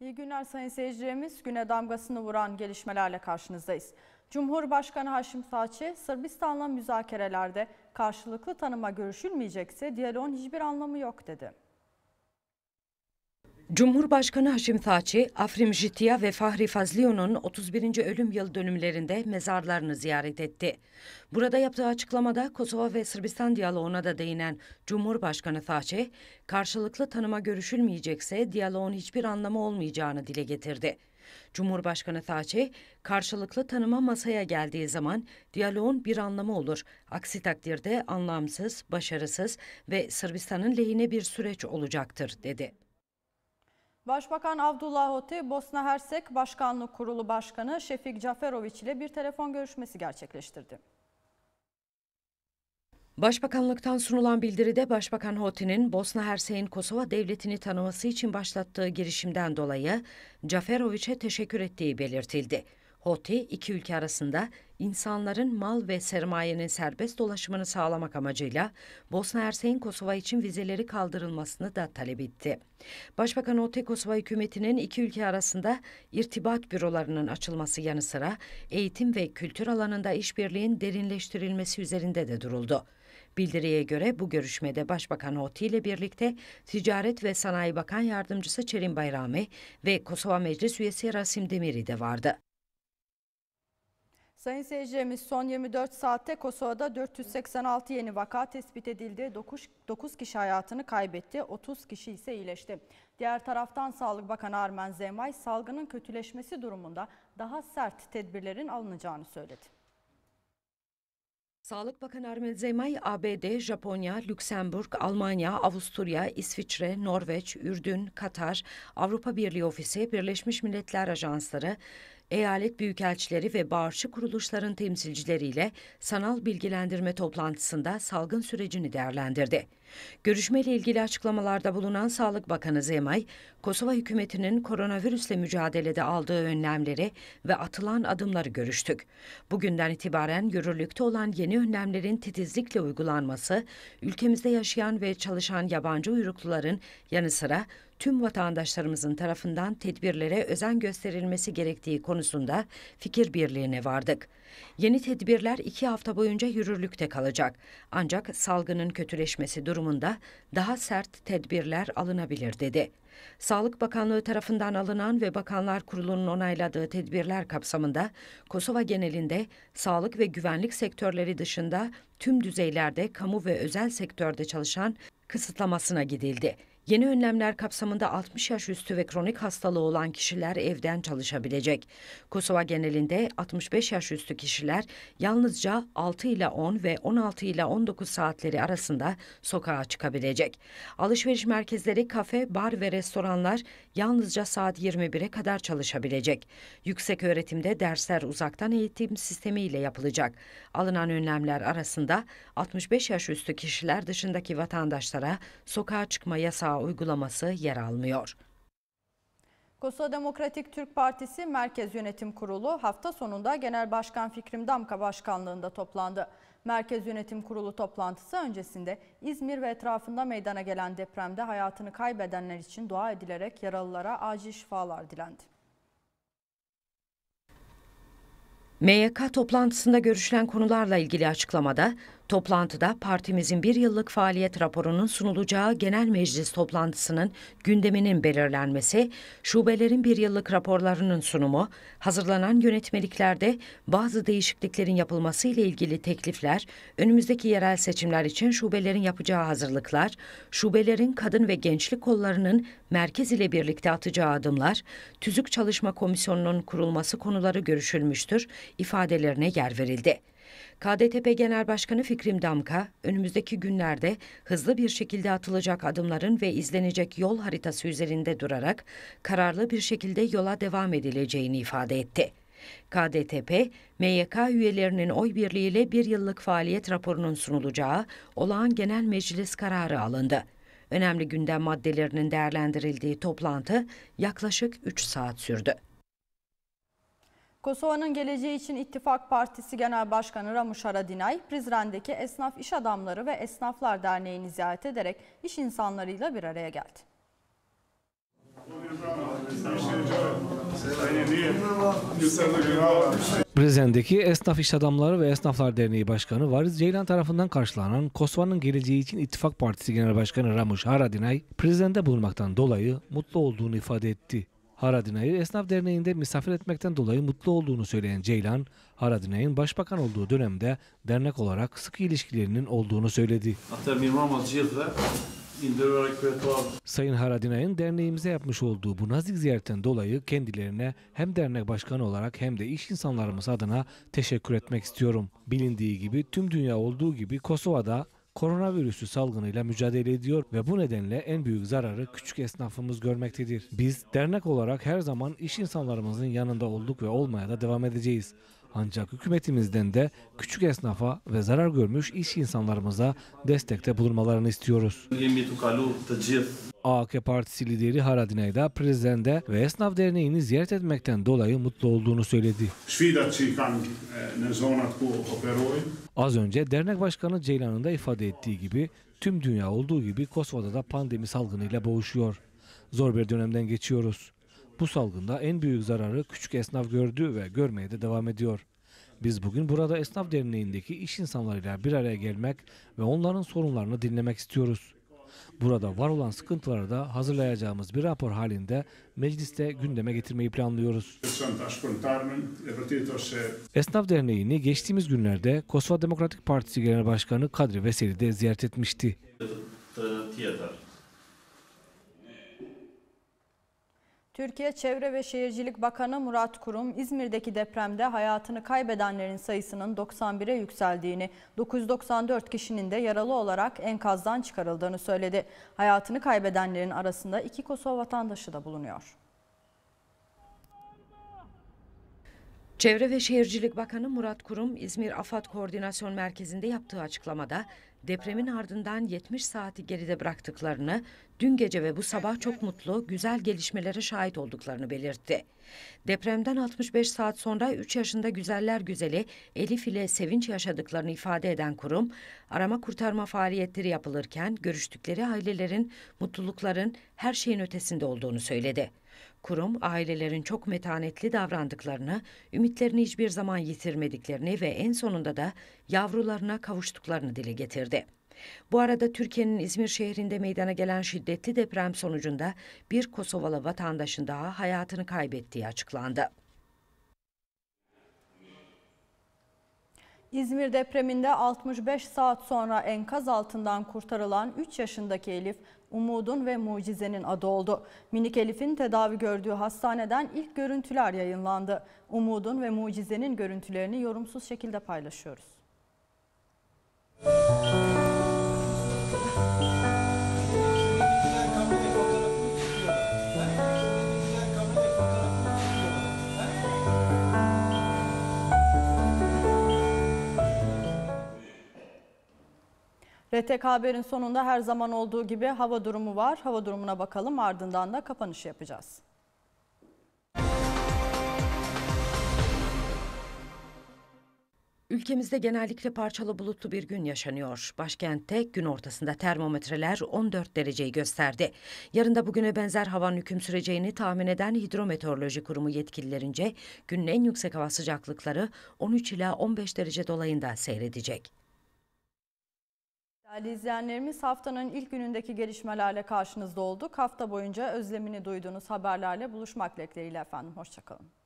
İyi günler sayın seyircilerimiz. Güne damgasını vuran gelişmelerle karşınızdayız. Cumhurbaşkanı Haşim Saçi, Sırbistan'la müzakerelerde karşılıklı tanıma görüşülmeyecekse diyaloğun hiçbir anlamı yok dedi. Cumhurbaşkanı Haşim Thaçi, Afrim Jitya ve Fahri Fazlio'nun 31. ölüm yıl dönümlerinde mezarlarını ziyaret etti. Burada yaptığı açıklamada Kosova ve Sırbistan diyaloğuna da değinen Cumhurbaşkanı Thaçi, karşılıklı tanıma görüşülmeyecekse diyaloğun hiçbir anlamı olmayacağını dile getirdi. Cumhurbaşkanı Thaçi, karşılıklı tanıma masaya geldiği zaman diyaloğun bir anlamı olur. Aksi takdirde anlamsız, başarısız ve Sırbistan'ın lehine bir süreç olacaktır, dedi. Başbakan Abdullah Hoti, Bosna Hersek Başkanlık Kurulu Başkanı Şefik Caferoviç ile bir telefon görüşmesi gerçekleştirdi. Başbakanlıktan sunulan bildiride Başbakan Hoti'nin Bosna Hersek'in Kosova devletini tanıması için başlattığı girişimden dolayı Caferoviç'e teşekkür ettiği belirtildi. Hoti iki ülke arasında insanların mal ve sermayenin serbest dolaşımını sağlamak amacıyla Bosna hersekin Kosova için vizeleri kaldırılmasını da talep etti. Başbakan Ote Kosova hükümetinin iki ülke arasında irtibat bürolarının açılması yanı sıra eğitim ve kültür alanında işbirliğin derinleştirilmesi üzerinde de duruldu. Bildiriye göre bu görüşmede Başbakan Oti ile birlikte Ticaret ve Sanayi Bakan Yardımcısı Çerin Bayrami ve Kosova Meclis Üyesi Rasim Demiri de vardı. Sayın seyircilerimiz son 24 saatte Kosova'da 486 yeni vaka tespit edildi. 9, 9 kişi hayatını kaybetti, 30 kişi ise iyileşti. Diğer taraftan Sağlık Bakanı Armen Zemay salgının kötüleşmesi durumunda daha sert tedbirlerin alınacağını söyledi. Sağlık Bakanı Armen Zemay, ABD, Japonya, Lüksemburg, Almanya, Avusturya, İsviçre, Norveç, Ürdün, Katar, Avrupa Birliği Ofisi, Birleşmiş Milletler Ajansları, eyalet büyükelçileri ve bağışçı kuruluşların temsilcileriyle sanal bilgilendirme toplantısında salgın sürecini değerlendirdi. Görüşmeyle ilgili açıklamalarda bulunan Sağlık Bakanı Zemay, Kosova hükümetinin koronavirüsle mücadelede aldığı önlemleri ve atılan adımları görüştük. Bugünden itibaren yürürlükte olan yeni önlemlerin titizlikle uygulanması, ülkemizde yaşayan ve çalışan yabancı uyrukluların yanı sıra tüm vatandaşlarımızın tarafından tedbirlere özen gösterilmesi gerektiği konusunda fikir birliğine vardık. Yeni tedbirler iki hafta boyunca yürürlükte kalacak. Ancak salgının kötüleşmesi durumunda daha sert tedbirler alınabilir dedi. Sağlık Bakanlığı tarafından alınan ve Bakanlar Kurulu'nun onayladığı tedbirler kapsamında Kosova genelinde sağlık ve güvenlik sektörleri dışında tüm düzeylerde kamu ve özel sektörde çalışan kısıtlamasına gidildi. Yeni önlemler kapsamında 60 yaş üstü ve kronik hastalığı olan kişiler evden çalışabilecek. Kosova genelinde 65 yaş üstü kişiler yalnızca 6 ile 10 ve 16 ile 19 saatleri arasında sokağa çıkabilecek. Alışveriş merkezleri, kafe, bar ve restoranlar yalnızca saat 21'e kadar çalışabilecek. Yüksek öğretimde dersler uzaktan eğitim sistemiyle yapılacak. Alınan önlemler arasında 65 yaş üstü kişiler dışındaki vatandaşlara sokağa çıkma yasağı uygulaması yer almıyor. Kosova Demokratik Türk Partisi Merkez Yönetim Kurulu hafta sonunda Genel Başkan Fikrim Damka başkanlığında toplandı. Merkez Yönetim Kurulu toplantısı öncesinde İzmir ve etrafında meydana gelen depremde hayatını kaybedenler için dua edilerek yaralılara acil şifalar dilendi. MYK toplantısında görüşülen konularla ilgili açıklamada Toplantıda partimizin bir yıllık faaliyet raporunun sunulacağı genel meclis toplantısının gündeminin belirlenmesi, şubelerin bir yıllık raporlarının sunumu, hazırlanan yönetmeliklerde bazı değişikliklerin yapılması ile ilgili teklifler, önümüzdeki yerel seçimler için şubelerin yapacağı hazırlıklar, şubelerin kadın ve gençlik kollarının merkez ile birlikte atacağı adımlar, tüzük çalışma komisyonunun kurulması konuları görüşülmüştür ifadelerine yer verildi. KDTP Genel Başkanı Fikrim Damka, önümüzdeki günlerde hızlı bir şekilde atılacak adımların ve izlenecek yol haritası üzerinde durarak kararlı bir şekilde yola devam edileceğini ifade etti. KDTP, MYK üyelerinin oy birliğiyle bir yıllık faaliyet raporunun sunulacağı olağan genel meclis kararı alındı. Önemli gündem maddelerinin değerlendirildiği toplantı yaklaşık 3 saat sürdü. Kosova'nın geleceği için İttifak Partisi Genel Başkanı Ramush Haradinay, Prizren'deki Esnaf İş Adamları ve Esnaflar Derneği'ni ziyaret ederek iş insanlarıyla bir araya geldi. Prizren'deki Esnaf İş Adamları ve Esnaflar Derneği Başkanı Variz Ceylan tarafından karşılanan Kosova'nın geleceği için İttifak Partisi Genel Başkanı Ramush Haradinay, Prizren'de bulunmaktan dolayı mutlu olduğunu ifade etti. Haradina'yı esnaf derneğinde misafir etmekten dolayı mutlu olduğunu söyleyen Ceylan, Haradinay'ın başbakan olduğu dönemde dernek olarak sık ilişkilerinin olduğunu söyledi. Sayın Haradinay'ın derneğimize yapmış olduğu bu nazik ziyaretten dolayı kendilerine hem dernek başkanı olarak hem de iş insanlarımız adına teşekkür etmek istiyorum. Bilindiği gibi tüm dünya olduğu gibi Kosova'da koronavirüsü salgınıyla mücadele ediyor ve bu nedenle en büyük zararı küçük esnafımız görmektedir. Biz dernek olarak her zaman iş insanlarımızın yanında olduk ve olmaya da devam edeceğiz. Ancak hükümetimizden de küçük esnafa ve zarar görmüş iş insanlarımıza destekte bulunmalarını istiyoruz. AK Partisi lideri Haradinay da Prezen'de ve Esnaf Derneği'ni ziyaret etmekten dolayı mutlu olduğunu söyledi. Az önce dernek başkanı Ceylan'ın da ifade ettiği gibi tüm dünya olduğu gibi Kosova'da da pandemi salgınıyla boğuşuyor. Zor bir dönemden geçiyoruz. Bu salgında en büyük zararı küçük esnaf gördü ve görmeye de devam ediyor. Biz bugün burada Esnaf Derneği'ndeki iş insanlarıyla bir araya gelmek ve onların sorunlarını dinlemek istiyoruz. Burada var olan sıkıntıları da hazırlayacağımız bir rapor halinde mecliste gündeme getirmeyi planlıyoruz. Esnaf Derneği'ni geçtiğimiz günlerde Kosova Demokratik Partisi Genel Başkanı Kadri Veseli de ziyaret etmişti. Türkiye Çevre ve Şehircilik Bakanı Murat Kurum, İzmir'deki depremde hayatını kaybedenlerin sayısının 91'e yükseldiğini, 994 kişinin de yaralı olarak enkazdan çıkarıldığını söyledi. Hayatını kaybedenlerin arasında iki Kosova vatandaşı da bulunuyor. Çevre ve Şehircilik Bakanı Murat Kurum, İzmir AFAD Koordinasyon Merkezi'nde yaptığı açıklamada depremin ardından 70 saati geride bıraktıklarını, dün gece ve bu sabah çok mutlu, güzel gelişmelere şahit olduklarını belirtti. Depremden 65 saat sonra 3 yaşında güzeller güzeli Elif ile sevinç yaşadıklarını ifade eden kurum, arama kurtarma faaliyetleri yapılırken görüştükleri ailelerin, mutlulukların her şeyin ötesinde olduğunu söyledi. Kurum, ailelerin çok metanetli davrandıklarını, ümitlerini hiçbir zaman yitirmediklerini ve en sonunda da yavrularına kavuştuklarını dile getirdi. Bu arada Türkiye'nin İzmir şehrinde meydana gelen şiddetli deprem sonucunda bir Kosovalı vatandaşın daha hayatını kaybettiği açıklandı. İzmir depreminde 65 saat sonra enkaz altından kurtarılan 3 yaşındaki Elif, umudun ve mucizenin adı oldu. Minik Elif'in tedavi gördüğü hastaneden ilk görüntüler yayınlandı. Umudun ve mucizenin görüntülerini yorumsuz şekilde paylaşıyoruz. RTK Haber'in sonunda her zaman olduğu gibi hava durumu var. Hava durumuna bakalım ardından da kapanış yapacağız. Ülkemizde genellikle parçalı bulutlu bir gün yaşanıyor. Başkentte gün ortasında termometreler 14 dereceyi gösterdi. Yarın da bugüne benzer havanın hüküm süreceğini tahmin eden Hidrometeoroloji Kurumu yetkililerince günün en yüksek hava sıcaklıkları 13 ila 15 derece dolayında seyredecek. Değerli izleyenlerimiz haftanın ilk günündeki gelişmelerle karşınızda olduk. Hafta boyunca özlemini duyduğunuz haberlerle buluşmak dileğiyle efendim. Hoşçakalın.